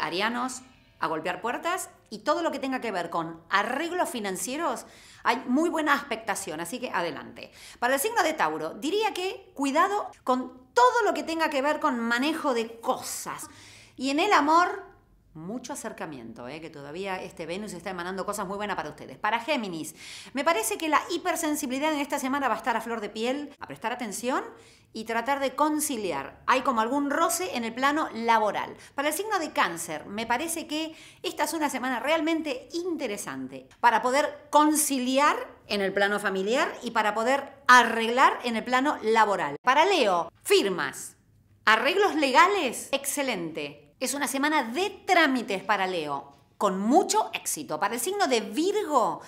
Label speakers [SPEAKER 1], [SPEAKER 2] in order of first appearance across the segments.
[SPEAKER 1] arianos, a golpear puertas y todo lo que tenga que ver con arreglos financieros, hay muy buena expectación, así que adelante. Para el signo de Tauro, diría que cuidado con todo lo que tenga que ver con manejo de cosas. Y en el amor, mucho acercamiento, eh, que todavía este Venus está emanando cosas muy buenas para ustedes. Para Géminis, me parece que la hipersensibilidad en esta semana va a estar a flor de piel, a prestar atención y tratar de conciliar. Hay como algún roce en el plano laboral. Para el signo de cáncer, me parece que esta es una semana realmente interesante para poder conciliar en el plano familiar y para poder arreglar en el plano laboral. Para Leo, firmas, arreglos legales, excelente es una semana de trámites para Leo, con mucho éxito. Para el signo de Virgo,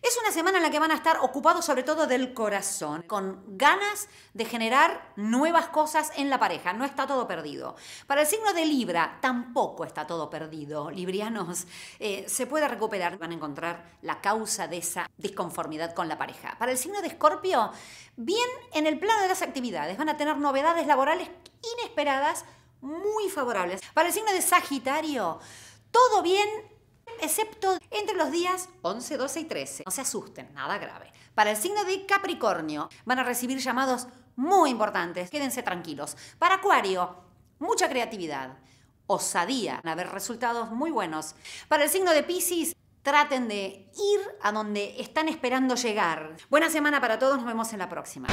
[SPEAKER 1] es una semana en la que van a estar ocupados sobre todo del corazón, con ganas de generar nuevas cosas en la pareja. No está todo perdido. Para el signo de Libra, tampoco está todo perdido. Librianos, eh, se puede recuperar, van a encontrar la causa de esa disconformidad con la pareja. Para el signo de Escorpio, bien en el plano de las actividades, van a tener novedades laborales inesperadas muy favorables. Para el signo de Sagitario, todo bien, excepto entre los días 11, 12 y 13. No se asusten, nada grave. Para el signo de Capricornio, van a recibir llamados muy importantes, quédense tranquilos. Para Acuario, mucha creatividad, osadía, van a haber resultados muy buenos. Para el signo de Pisces, traten de ir a donde están esperando llegar. Buena semana para todos, nos vemos en la próxima.